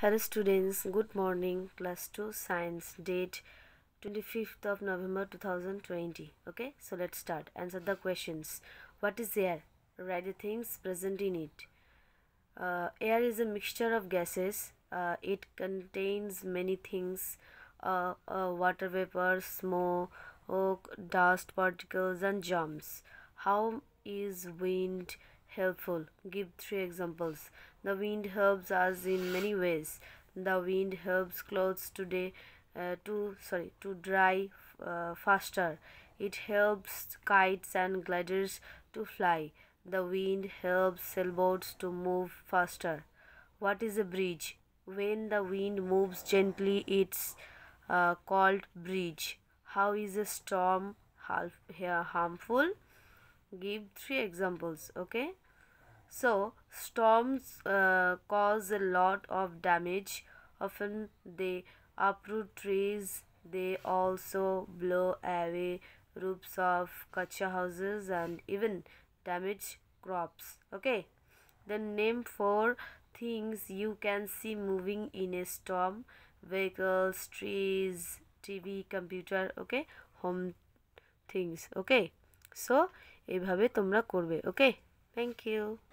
hello students good morning class 2 science date 25th of november 2020 okay so let's start answer the questions what is air write the things present in it uh, air is a mixture of gases uh, it contains many things uh, uh water vapor smoke dust particles and germs how is wind helpful. Give three examples. The wind helps us in many ways. The wind helps clothes today uh, to sorry to dry uh, faster. It helps kites and gliders to fly. The wind helps sailboats to move faster. What is a bridge? When the wind moves gently, it's uh, called bridge. How is a storm uh, harmful? Give three examples, okay? So storms uh, cause a lot of damage. Often they uproot trees. They also blow away roofs of kacha houses and even damage crops. Okay. Then name four things you can see moving in a storm. Vehicles, trees, TV, computer, okay. Home things, okay. so এইভাবে তোমরা করবে Okay, thank you.